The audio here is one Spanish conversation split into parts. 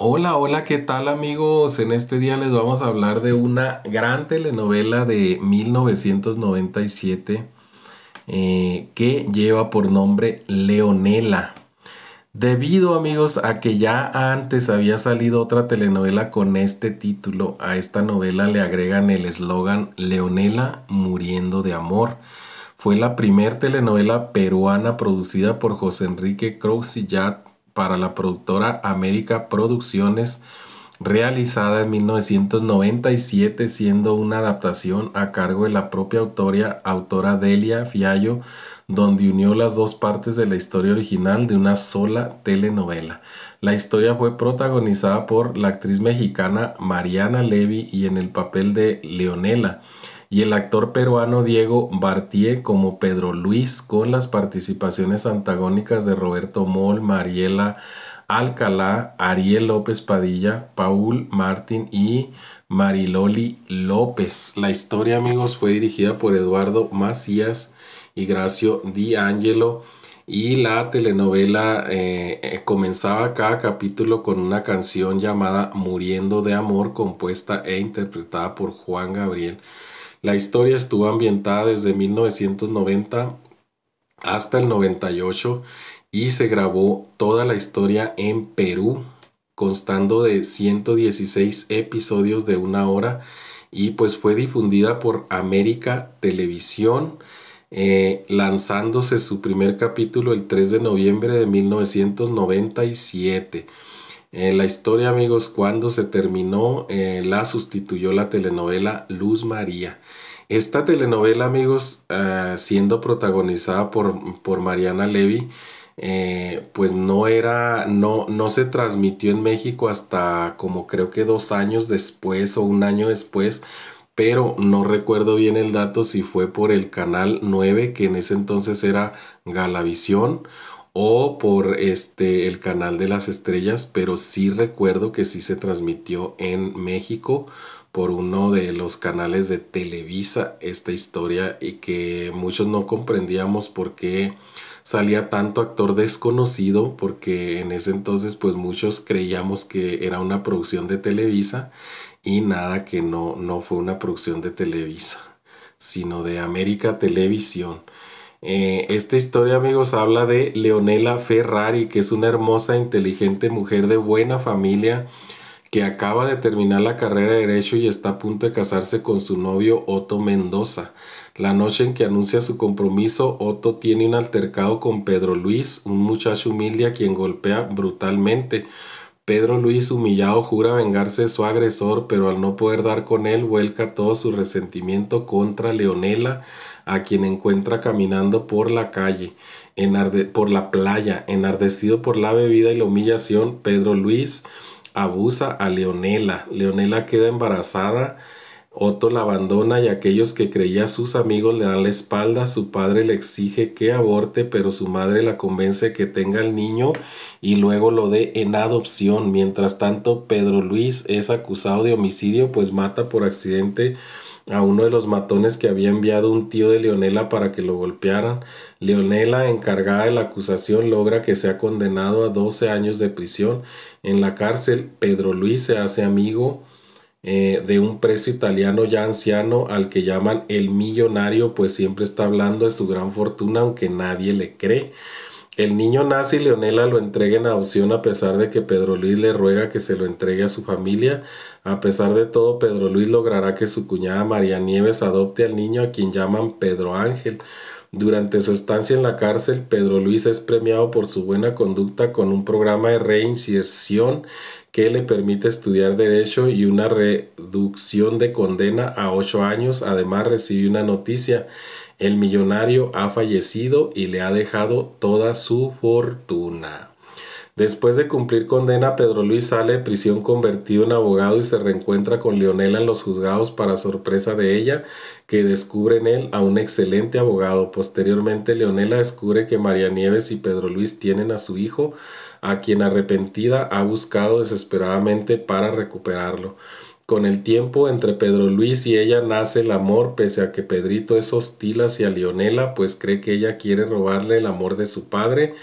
Hola, hola, ¿qué tal amigos? En este día les vamos a hablar de una gran telenovela de 1997 eh, que lleva por nombre Leonela. Debido amigos a que ya antes había salido otra telenovela con este título, a esta novela le agregan el eslogan Leonela muriendo de amor. Fue la primer telenovela peruana producida por José Enrique Crouzillat para la productora América Producciones, realizada en 1997, siendo una adaptación a cargo de la propia autoria, autora Delia Fiallo, donde unió las dos partes de la historia original de una sola telenovela. La historia fue protagonizada por la actriz mexicana Mariana Levy y en el papel de Leonela y el actor peruano Diego Bartier como Pedro Luis, con las participaciones antagónicas de Roberto Moll, Mariela Alcalá, Ariel López Padilla, Paul Martín y Mariloli López. La historia, amigos, fue dirigida por Eduardo Macías y Gracio Di Angelo. Y la telenovela eh, eh, comenzaba cada capítulo con una canción llamada Muriendo de Amor, compuesta e interpretada por Juan Gabriel. La historia estuvo ambientada desde 1990 hasta el 98 y se grabó toda la historia en Perú, constando de 116 episodios de una hora y pues fue difundida por América Televisión, eh, lanzándose su primer capítulo el 3 de noviembre de 1997. Eh, la historia, amigos, cuando se terminó, eh, la sustituyó la telenovela Luz María. Esta telenovela, amigos, eh, siendo protagonizada por, por Mariana Levy, pues no era, no, no se transmitió en México hasta como creo que dos años después o un año después pero no recuerdo bien el dato si fue por el canal 9 que en ese entonces era Galavisión o por este el canal de las estrellas, pero sí recuerdo que sí se transmitió en México por uno de los canales de Televisa esta historia y que muchos no comprendíamos por qué salía tanto actor desconocido porque en ese entonces pues muchos creíamos que era una producción de Televisa y nada que no no fue una producción de Televisa, sino de América Televisión. Eh, esta historia, amigos, habla de Leonela Ferrari, que es una hermosa, inteligente mujer de buena familia que acaba de terminar la carrera de Derecho y está a punto de casarse con su novio Otto Mendoza. La noche en que anuncia su compromiso, Otto tiene un altercado con Pedro Luis, un muchacho humilde a quien golpea brutalmente. Pedro Luis, humillado, jura vengarse de su agresor, pero al no poder dar con él, vuelca todo su resentimiento contra Leonela, a quien encuentra caminando por la calle, por la playa, enardecido por la bebida y la humillación. Pedro Luis abusa a Leonela. Leonela queda embarazada Otto la abandona y aquellos que creía sus amigos le dan la espalda. Su padre le exige que aborte, pero su madre la convence que tenga el niño y luego lo dé en adopción. Mientras tanto, Pedro Luis es acusado de homicidio, pues mata por accidente a uno de los matones que había enviado un tío de Leonela para que lo golpearan. Leonela, encargada de la acusación, logra que sea condenado a 12 años de prisión. En la cárcel, Pedro Luis se hace amigo eh, de un preso italiano ya anciano al que llaman el millonario, pues siempre está hablando de su gran fortuna, aunque nadie le cree. El niño nazi y Leonela lo entrega en adopción a pesar de que Pedro Luis le ruega que se lo entregue a su familia. A pesar de todo, Pedro Luis logrará que su cuñada María Nieves adopte al niño a quien llaman Pedro Ángel. Durante su estancia en la cárcel, Pedro Luis es premiado por su buena conducta con un programa de reinserción que le permite estudiar derecho y una reducción de condena a ocho años. Además recibió una noticia, el millonario ha fallecido y le ha dejado toda su fortuna. Después de cumplir condena, Pedro Luis sale de prisión convertido en abogado y se reencuentra con Leonela en los juzgados para sorpresa de ella, que descubre en él a un excelente abogado. Posteriormente, Leonela descubre que María Nieves y Pedro Luis tienen a su hijo, a quien arrepentida ha buscado desesperadamente para recuperarlo. Con el tiempo entre Pedro Luis y ella nace el amor, pese a que Pedrito es hostil hacia Leonela, pues cree que ella quiere robarle el amor de su padre.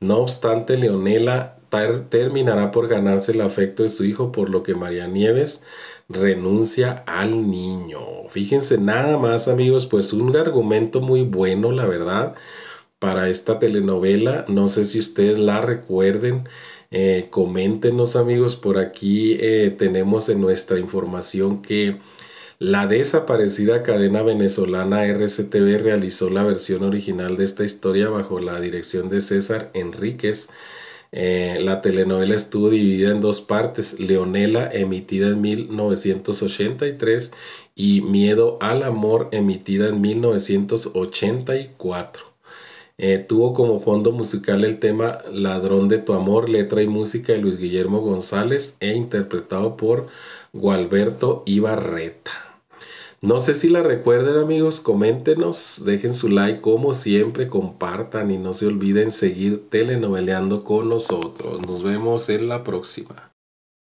No obstante, Leonela terminará por ganarse el afecto de su hijo, por lo que María Nieves renuncia al niño. Fíjense nada más amigos, pues un argumento muy bueno, la verdad para esta telenovela. No sé si ustedes la recuerden. Eh, coméntenos amigos, por aquí eh, tenemos en nuestra información que la desaparecida cadena venezolana RCTV realizó la versión original de esta historia bajo la dirección de César Enríquez. Eh, la telenovela estuvo dividida en dos partes, Leonela emitida en 1983 y Miedo al Amor emitida en 1984. Eh, tuvo como fondo musical el tema Ladrón de tu amor, letra y música de Luis Guillermo González e interpretado por Gualberto Ibarreta. No sé si la recuerden amigos, coméntenos, dejen su like como siempre, compartan y no se olviden seguir telenoveleando con nosotros. Nos vemos en la próxima.